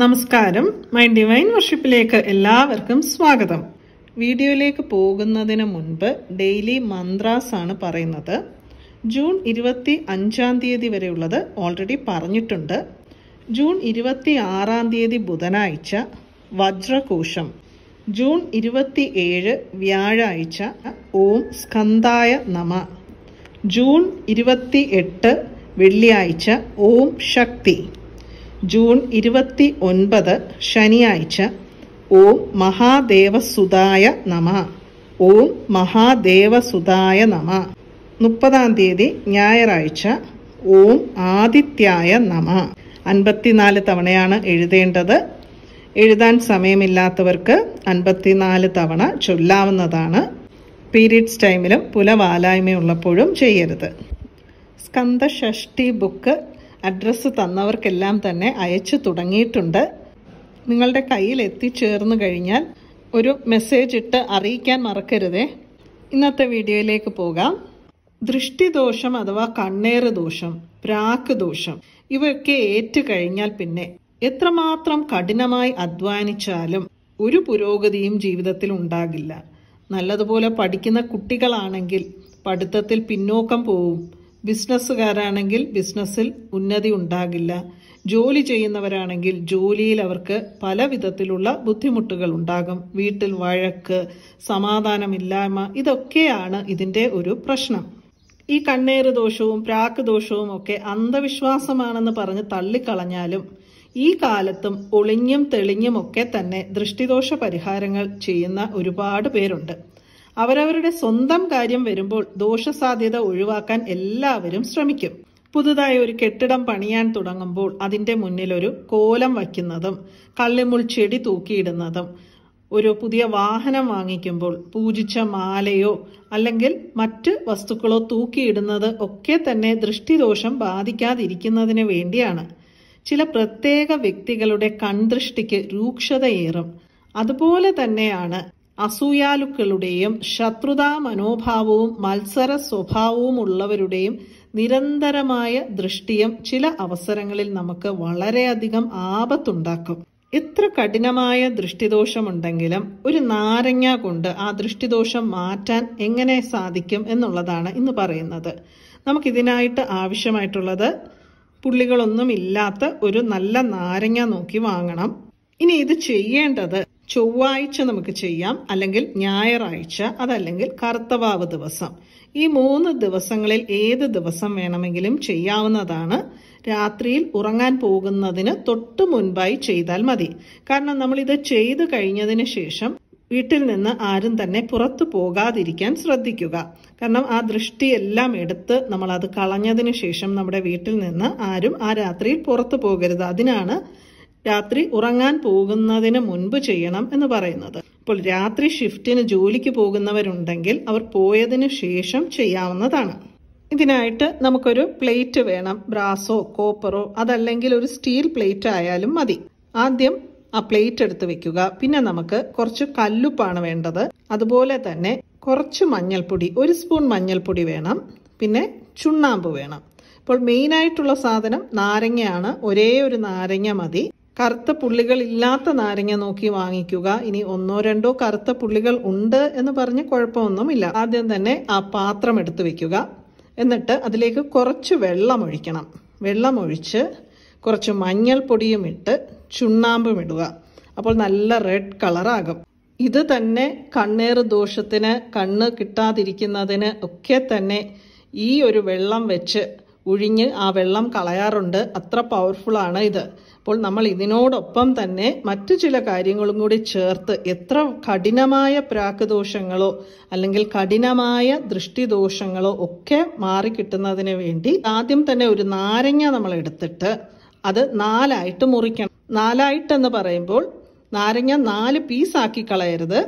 നമസ്കാരം my divine വർഷിപ്പിലേക്ക് എല്ലാവർക്കും സ്വാഗതം വീഡിയോയിലേക്ക് പോകുന്നതിന് മുൻപ് ഡെയിലി മന്ത്രാസ് ആണ് പറയുന്നത് ജൂൺ ഇരുപത്തി അഞ്ചാം തീയതി വരെയുള്ളത് ഓൾറെഡി പറഞ്ഞിട്ടുണ്ട് ജൂൺ ഇരുപത്തി ആറാം തീയതി ബുധനാഴ്ച വജ്രകോശം ജൂൺ ഇരുപത്തി ഏഴ് വ്യാഴാഴ്ച ഓം സ്കന്ധായ നമ ജൂൺ ഇരുപത്തി എട്ട് വെള്ളിയാഴ്ച ഓം ശക്തി ജൂൺ ഇരുപത്തി ഒൻപത് ശനിയാഴ്ച ഓം മഹാദേവസുതായ നമ ഓം മഹാദേവസുതായ നമ മുപ്പതാം തീയതി ഞായറാഴ്ച ഓം ആദിത്യായ നമ അൻപത്തിനാല് തവണയാണ് എഴുതേണ്ടത് എഴുതാൻ സമയമില്ലാത്തവർക്ക് അൻപത്തിനാല് തവണ ചൊല്ലാവുന്നതാണ് പീരീഡ്സ് ടൈമിലും പുലവാലായ്മയുള്ളപ്പോഴും ചെയ്യരുത് സ്കന്ദഷഷ്ടി ബുക്ക് അഡ്രസ്സ് തന്നവർക്കെല്ലാം തന്നെ അയച്ചു തുടങ്ങിയിട്ടുണ്ട് നിങ്ങളുടെ കയ്യിൽ എത്തിച്ചേർന്ന് കഴിഞ്ഞാൽ ഒരു മെസ്സേജ് ഇട്ട് അറിയിക്കാൻ മറക്കരുതേ ഇന്നത്തെ വീഡിയോയിലേക്ക് പോകാം ദൃഷ്ടിദോഷം അഥവാ കണ്ണേറ് ദോഷം പ്രാക്ക് ദോഷം ഇവയൊക്കെ ഏറ്റു കഴിഞ്ഞാൽ പിന്നെ എത്രമാത്രം കഠിനമായി അധ്വാനിച്ചാലും ഒരു പുരോഗതിയും ജീവിതത്തിൽ ഉണ്ടാകില്ല നല്ലതുപോലെ പഠിക്കുന്ന കുട്ടികളാണെങ്കിൽ പഠിത്തത്തിൽ പിന്നോക്കം പോവും ബിസിനസ്സുകാരാണെങ്കിൽ ബിസിനസ്സിൽ ഉന്നതി ഉണ്ടാകില്ല ജോലി ചെയ്യുന്നവരാണെങ്കിൽ ജോലിയിൽ അവർക്ക് പല വിധത്തിലുള്ള ബുദ്ധിമുട്ടുകൾ ഉണ്ടാകും വീട്ടിൽ വഴക്ക് സമാധാനമില്ലായ്മ ഇതൊക്കെയാണ് ഇതിൻ്റെ ഒരു പ്രശ്നം ഈ കണ്ണേറ് ദോഷവും പ്രാക്ക് ദോഷവും ഒക്കെ അന്ധവിശ്വാസമാണെന്ന് പറഞ്ഞ് തള്ളിക്കളഞ്ഞാലും ഈ കാലത്തും ഒളിഞ്ഞും തെളിഞ്ഞുമൊക്കെ തന്നെ ദൃഷ്ടിദോഷ പരിഹാരങ്ങൾ ചെയ്യുന്ന ഒരുപാട് പേരുണ്ട് അവരവരുടെ സ്വന്തം കാര്യം വരുമ്പോൾ ദോഷസാധ്യത ഒഴിവാക്കാൻ എല്ലാവരും ശ്രമിക്കും പുതുതായി ഒരു കെട്ടിടം പണിയാൻ തുടങ്ങുമ്പോൾ അതിന്റെ മുന്നിൽ ഒരു കോലം വയ്ക്കുന്നതും കള്ളിമുൾ ചെടി തൂക്കിയിടുന്നതും ഒരു പുതിയ വാഹനം വാങ്ങിക്കുമ്പോൾ പൂജിച്ച മാലയോ അല്ലെങ്കിൽ മറ്റ് വസ്തുക്കളോ തൂക്കിയിടുന്നത് ഒക്കെ തന്നെ ദൃഷ്ടിദോഷം ബാധിക്കാതിരിക്കുന്നതിന് വേണ്ടിയാണ് ചില പ്രത്യേക വ്യക്തികളുടെ കൺദൃഷ്ടിക്ക് രൂക്ഷതയേറും അതുപോലെ തന്നെയാണ് അസൂയാലുക്കളുടെയും ശത്രുതാ മനോഭാവവും മത്സര സ്വഭാവവും ഉള്ളവരുടെയും നിരന്തരമായ ദൃഷ്ടിയും ചില അവസരങ്ങളിൽ നമുക്ക് വളരെയധികം ആപത്തുണ്ടാക്കും എത്ര കഠിനമായ ദൃഷ്ടിദോഷമുണ്ടെങ്കിലും ഒരു നാരങ്ങ കൊണ്ട് ആ ദൃഷ്ടിദോഷം മാറ്റാൻ എങ്ങനെ സാധിക്കും എന്നുള്ളതാണ് ഇന്ന് പറയുന്നത് നമുക്കിതിനായിട്ട് ആവശ്യമായിട്ടുള്ളത് പുള്ളികളൊന്നും ഇല്ലാത്ത ഒരു നല്ല നാരങ്ങ നോക്കി വാങ്ങണം ഇനി ഇത് ചെയ്യേണ്ടത് ചൊവ്വാഴ്ച നമുക്ക് ചെയ്യാം അല്ലെങ്കിൽ ഞായറാഴ്ച അതല്ലെങ്കിൽ കർത്തവാവ് ദിവസം ഈ മൂന്ന് ദിവസങ്ങളിൽ ഏത് ദിവസം വേണമെങ്കിലും ചെയ്യാവുന്നതാണ് രാത്രിയിൽ ഉറങ്ങാൻ പോകുന്നതിന് തൊട്ട് മുൻപായി ചെയ്താൽ മതി കാരണം നമ്മൾ ഇത് ചെയ്തു കഴിഞ്ഞതിന് ശേഷം വീട്ടിൽ നിന്ന് ആരും തന്നെ പുറത്തു പോകാതിരിക്കാൻ ശ്രദ്ധിക്കുക കാരണം ആ ദൃഷ്ടിയെല്ലാം എടുത്ത് നമ്മൾ അത് കളഞ്ഞതിന് ശേഷം നമ്മുടെ വീട്ടിൽ നിന്ന് ആരും ആ രാത്രിയിൽ പുറത്തു പോകരുത് അതിനാണ് രാത്രി ഉറങ്ങാൻ പോകുന്നതിന് മുൻപ് ചെയ്യണം എന്ന് പറയുന്നത് അപ്പോൾ രാത്രി ഷിഫ്റ്റിന് ജോലിക്ക് പോകുന്നവരുണ്ടെങ്കിൽ അവർ പോയതിനു ശേഷം ചെയ്യാവുന്നതാണ് ഇതിനായിട്ട് നമുക്കൊരു പ്ലേറ്റ് വേണം ബ്രാസോ കോപ്പറോ അതല്ലെങ്കിൽ ഒരു സ്റ്റീൽ പ്ലേറ്റ് ആയാലും മതി ആദ്യം ആ പ്ലേറ്റ് എടുത്ത് വെക്കുക പിന്നെ നമുക്ക് കുറച്ച് കല്ലുപ്പാണ് വേണ്ടത് അതുപോലെ തന്നെ കുറച്ച് മഞ്ഞൾപ്പൊടി ഒരു സ്പൂൺ മഞ്ഞൾപ്പൊടി വേണം പിന്നെ ചുണ്ണാമ്പ് വേണം അപ്പോൾ മെയിനായിട്ടുള്ള സാധനം നാരങ്ങയാണ് ഒരേ ഒരു നാരങ്ങ മതി കറുത്ത പുള്ളികൾ ഇല്ലാത്ത നാരങ്ങ നോക്കി വാങ്ങിക്കുക ഇനി ഒന്നോ രണ്ടോ കറുത്ത പുള്ളികൾ ഉണ്ട് എന്ന് പറഞ്ഞ് കുഴപ്പമൊന്നുമില്ല ആദ്യം തന്നെ ആ പാത്രം എടുത്തു വെക്കുക എന്നിട്ട് അതിലേക്ക് കുറച്ച് വെള്ളം ഒഴിക്കണം വെള്ളം ഒഴിച്ച് കുറച്ച് മഞ്ഞൾപ്പൊടിയും ഇട്ട് ചുണ്ണാമ്പും ഇടുക അപ്പോൾ നല്ല റെഡ് കളറാകും ഇത് തന്നെ കണ്ണേറ് ദോഷത്തിന് കണ്ണ് കിട്ടാതിരിക്കുന്നതിന് ഒക്കെ തന്നെ ഈ ഒരു വെള്ളം വെച്ച് ഉഴിഞ്ഞ് ആ വെള്ളം കളയാറുണ്ട് അത്ര പവർഫുള്ളാണ് ഇത് അപ്പോൾ നമ്മൾ ഇതിനോടൊപ്പം തന്നെ മറ്റു ചില കാര്യങ്ങളും കൂടി ചേർത്ത് എത്ര കഠിനമായ പ്രാക്കദോഷങ്ങളോ അല്ലെങ്കിൽ കഠിനമായ ദൃഷ്ടിദോഷങ്ങളോ ഒക്കെ മാറിക്കിട്ടുന്നതിന് വേണ്ടി ആദ്യം തന്നെ ഒരു നാരങ്ങ നമ്മൾ എടുത്തിട്ട് അത് നാലായിട്ട് മുറിക്കണം നാലായിട്ടെന്ന് പറയുമ്പോൾ നാരങ്ങ നാല് പീസാക്കി കളയരുത്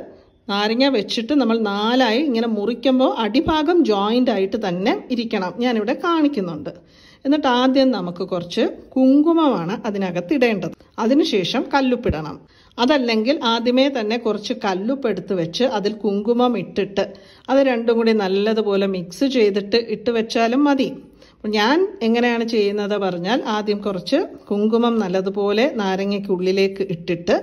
നാരങ്ങ വെച്ചിട്ട് നമ്മൾ നാലായി ഇങ്ങനെ മുറിക്കുമ്പോൾ അടിഭാഗം ജോയിൻ്റ് ആയിട്ട് തന്നെ ഇരിക്കണം ഞാനിവിടെ കാണിക്കുന്നുണ്ട് എന്നിട്ട് ആദ്യം നമുക്ക് കുറച്ച് കുങ്കുമമാണ് അതിനകത്ത് ഇടേണ്ടത് അതിനുശേഷം കല്ലുപ്പിടണം അതല്ലെങ്കിൽ ആദ്യമേ തന്നെ കുറച്ച് കല്ലുപ്പെടുത്ത് വെച്ച് അതിൽ കുങ്കുമം ഇട്ടിട്ട് അത് രണ്ടും കൂടി നല്ലതുപോലെ മിക്സ് ചെയ്തിട്ട് ഇട്ട് വെച്ചാലും മതി ഞാൻ എങ്ങനെയാണ് ചെയ്യുന്നത് പറഞ്ഞാൽ ആദ്യം കുറച്ച് കുങ്കുമം നല്ലതുപോലെ നാരങ്ങയ്ക്കുള്ളിലേക്ക് ഇട്ടിട്ട്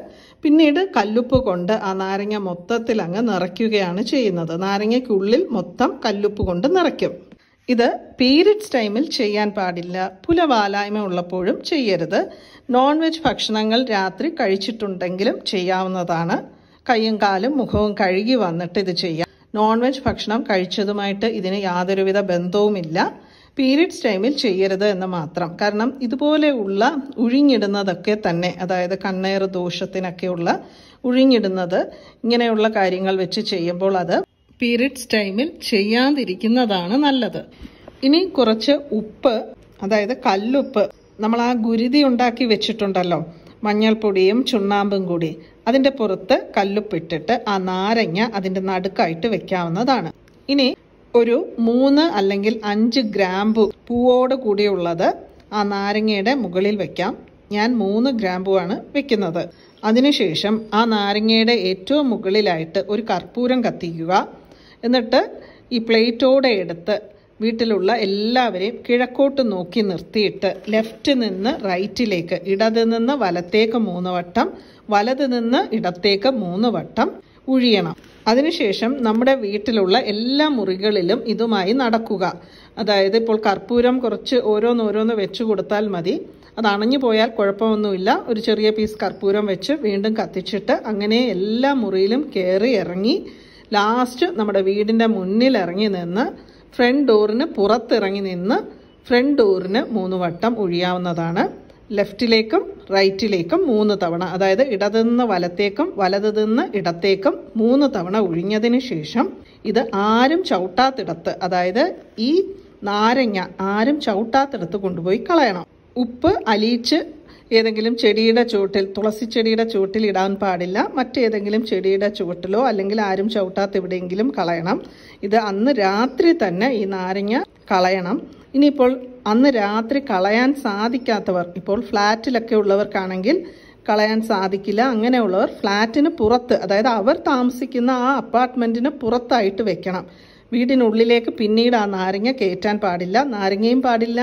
പിന്നീട് കല്ലുപ്പ് കൊണ്ട് ആ നാരങ്ങ മൊത്തത്തിൽ അങ്ങ് നിറയ്ക്കുകയാണ് ചെയ്യുന്നത് നാരങ്ങയ്ക്കുള്ളിൽ മൊത്തം കല്ലുപ്പ് കൊണ്ട് നിറയ്ക്കും ഇത് പീരിയഡ്സ് ടൈമിൽ ചെയ്യാൻ പാടില്ല പുലവാലായ്മ ഉള്ളപ്പോഴും ചെയ്യരുത് നോൺ വെജ് ഭക്ഷണങ്ങൾ രാത്രി കഴിച്ചിട്ടുണ്ടെങ്കിലും ചെയ്യാവുന്നതാണ് കൈയും കാലും മുഖവും കഴുകി വന്നിട്ട് ഇത് ചെയ്യാം നോൺ വെജ് ഭക്ഷണം കഴിച്ചതുമായിട്ട് ഇതിന് യാതൊരുവിധ ബന്ധവുമില്ല പീരീഡ്സ് ടൈമിൽ ചെയ്യരുത് എന്ന് മാത്രം കാരണം ഇതുപോലെയുള്ള ഉഴിഞ്ഞിടുന്നതൊക്കെ തന്നെ അതായത് കണ്ണേർ ദോഷത്തിനൊക്കെയുള്ള ഉഴിഞ്ഞിടുന്നത് ഇങ്ങനെയുള്ള കാര്യങ്ങൾ വെച്ച് ചെയ്യുമ്പോൾ അത് പീരീഡ്സ് ടൈമിൽ ചെയ്യാതിരിക്കുന്നതാണ് നല്ലത് ഇനി കുറച്ച് ഉപ്പ് അതായത് കല്ലുപ്പ് നമ്മൾ ആ ഗുരുതി ഉണ്ടാക്കി വെച്ചിട്ടുണ്ടല്ലോ മഞ്ഞൾപ്പൊടിയും ചുണ്ണാമ്പും കൂടി അതിൻ്റെ പുറത്ത് കല്ലുപ്പിട്ടിട്ട് ആ നാരങ്ങ അതിൻ്റെ നടുക്കായിട്ട് വെക്കാവുന്നതാണ് ഇനി ഒരു മൂന്ന് അല്ലെങ്കിൽ അഞ്ച് ഗ്രാമ്പു പൂവോട് കൂടിയുള്ളത് ആ നാരങ്ങയുടെ മുകളിൽ വയ്ക്കാം ഞാൻ മൂന്ന് ഗ്രാമ്പുവാണ് വെക്കുന്നത് അതിനുശേഷം ആ നാരങ്ങയുടെ ഏറ്റവും മുകളിലായിട്ട് ഒരു കർപ്പൂരം കത്തിക്കുക എന്നിട്ട് ഈ പ്ലേറ്റോടെ എടുത്ത് വീട്ടിലുള്ള എല്ലാവരെയും കിഴക്കോട്ട് നോക്കി നിർത്തിയിട്ട് ലെഫ്റ്റ് നിന്ന് റൈറ്റിലേക്ക് ഇടത് നിന്ന് വലത്തേക്ക് മൂന്ന് വട്ടം വലത് നിന്ന് ഇടത്തേക്ക് മൂന്ന് വട്ടം ഉഴിയണം അതിനുശേഷം നമ്മുടെ വീട്ടിലുള്ള എല്ലാ മുറികളിലും ഇതുമായി നടക്കുക അതായത് ഇപ്പോൾ കർപ്പൂരം കുറച്ച് ഓരോന്നോരോന്ന് വെച്ച് കൊടുത്താൽ മതി അത് അണഞ്ഞു പോയാൽ കുഴപ്പമൊന്നുമില്ല ഒരു ചെറിയ പീസ് കർപ്പൂരം വെച്ച് വീണ്ടും കത്തിച്ചിട്ട് അങ്ങനെ എല്ലാ മുറിയിലും കയറി ഇറങ്ങി ലാസ്റ്റ് നമ്മുടെ വീടിൻ്റെ മുന്നിൽ ഇറങ്ങി നിന്ന് ഫ്രണ്ട് ഡോറിന് പുറത്തിറങ്ങി നിന്ന് ഫ്രണ്ട് ഡോറിന് മൂന്ന് വട്ടം ഒഴിയാവുന്നതാണ് ലെഫ്റ്റിലേക്കും റൈറ്റിലേക്കും മൂന്ന് തവണ അതായത് നിന്ന് വലത്തേക്കും നിന്ന് ഇടത്തേക്കും മൂന്ന് തവണ ഒഴിഞ്ഞതിന് ശേഷം ഇത് ആരും ചവിട്ടാത്തിടത്ത് അതായത് ഈ നാരങ്ങ ആരും ചവിട്ടാത്തിടത്ത് കൊണ്ടുപോയി കളയണം ഉപ്പ് അലിയിച്ച് ഏതെങ്കിലും ചെടിയുടെ ചുവട്ടിൽ തുളസി ചെടിയുടെ ചുവട്ടിൽ ഇടാൻ പാടില്ല മറ്റേതെങ്കിലും ചെടിയുടെ ചുവട്ടിലോ അല്ലെങ്കിൽ ആരും എവിടെയെങ്കിലും കളയണം ഇത് അന്ന് രാത്രി തന്നെ ഈ നാരങ്ങ കളയണം ഇനിയിപ്പോൾ അന്ന് രാത്രി കളയാൻ സാധിക്കാത്തവർ ഇപ്പോൾ ഫ്ലാറ്റിലൊക്കെ ഉള്ളവർക്കാണെങ്കിൽ കളയാൻ സാധിക്കില്ല അങ്ങനെയുള്ളവർ ഫ്ലാറ്റിന് പുറത്ത് അതായത് അവർ താമസിക്കുന്ന ആ അപ്പാർട്ട്മെൻറ്റിന് പുറത്തായിട്ട് വെക്കണം വീടിനുള്ളിലേക്ക് പിന്നീട് ആ നാരങ്ങ കയറ്റാൻ പാടില്ല നാരങ്ങയും പാടില്ല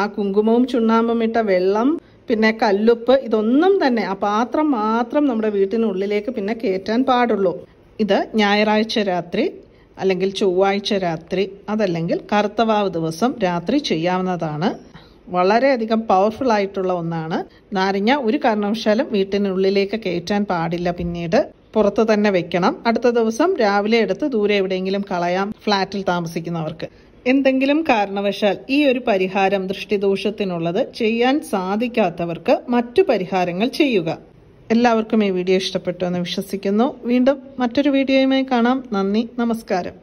ആ കുങ്കുമവും ചുണ്ണാമ്പും ഇട്ട വെള്ളം പിന്നെ കല്ലുപ്പ് ഇതൊന്നും തന്നെ ആ പാത്രം മാത്രം നമ്മുടെ വീട്ടിനുള്ളിലേക്ക് പിന്നെ കയറ്റാൻ പാടുള്ളൂ ഇത് ഞായറാഴ്ച രാത്രി അല്ലെങ്കിൽ ചൊവ്വാഴ്ച രാത്രി അതല്ലെങ്കിൽ കറുത്തവാവ് ദിവസം രാത്രി ചെയ്യാവുന്നതാണ് വളരെയധികം പവർഫുൾ ആയിട്ടുള്ള ഒന്നാണ് നാരങ്ങ ഒരു കാരണവശാലും വീട്ടിനുള്ളിലേക്ക് കയറ്റാൻ പാടില്ല പിന്നീട് പുറത്ത് തന്നെ വെക്കണം അടുത്ത ദിവസം രാവിലെ എടുത്ത് ദൂരെ എവിടെയെങ്കിലും കളയാം ഫ്ലാറ്റിൽ താമസിക്കുന്നവർക്ക് എന്തെങ്കിലും കാരണവശാൽ ഈ ഒരു പരിഹാരം ദൃഷ്ടിദോഷത്തിനുള്ളത് ചെയ്യാൻ സാധിക്കാത്തവർക്ക് മറ്റു പരിഹാരങ്ങൾ ചെയ്യുക എല്ലാവർക്കും ഈ വീഡിയോ ഇഷ്ടപ്പെട്ടു എന്ന് വിശ്വസിക്കുന്നു വീണ്ടും മറ്റൊരു വീഡിയോയുമായി കാണാം നന്ദി നമസ്കാരം